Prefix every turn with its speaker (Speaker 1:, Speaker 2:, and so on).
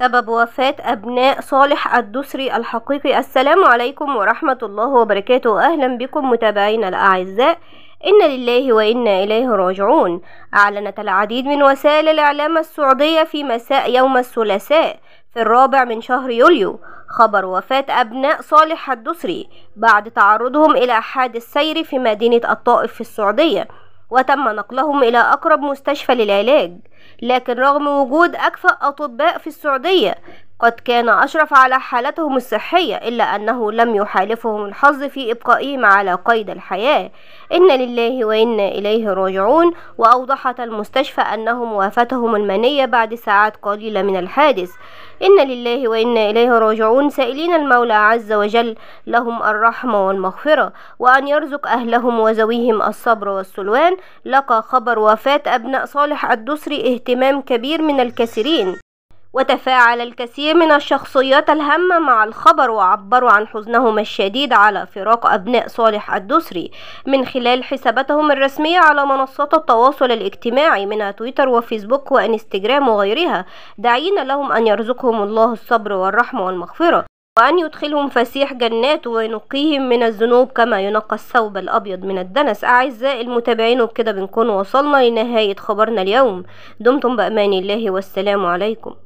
Speaker 1: سبب وفاة أبناء صالح الدسري الحقيقي السلام عليكم ورحمة الله وبركاته أهلا بكم متابعينا الأعزاء إن لله وإنا إليه راجعون أعلنت العديد من وسائل الإعلام السعودية في مساء يوم الثلاثاء في الرابع من شهر يوليو خبر وفاة أبناء صالح الدسري بعد تعرضهم إلى حادث سير في مدينة الطائف في السعودية وتم نقلهم إلى أقرب مستشفى للعلاج لكن رغم وجود أكفأ أطباء في السعودية قد كان أشرف على حالتهم الصحية إلا أنه لم يحالفهم الحظ في إبقائهم على قيد الحياة إن لله وإنا إليه راجعون وأوضحت المستشفى أنهم وافتهم المنية بعد ساعات قليلة من الحادث إن لله وإنا إليه راجعون سائلين المولى عز وجل لهم الرحمة والمغفرة وأن يرزق أهلهم وزويهم الصبر والسلوان لقى خبر وفاة أبناء صالح الدسري اهتمام كبير من الكثيرين وتفاعل الكثير من الشخصيات الهامة مع الخبر وعبروا عن حزنهم الشديد على فراق أبناء صالح الدسري من خلال حساباتهم الرسمية على منصات التواصل الاجتماعي منها تويتر وفيسبوك وإنستجرام وغيرها داعين لهم أن يرزقهم الله الصبر والرحمة والمغفرة وأن يدخلهم فسيح جنات وينقيهم من الذنوب كما ينقى الثوب الأبيض من الدنس أعزائي المتابعين وبكده بنكون وصلنا لنهاية خبرنا اليوم دمتم بأمان الله والسلام عليكم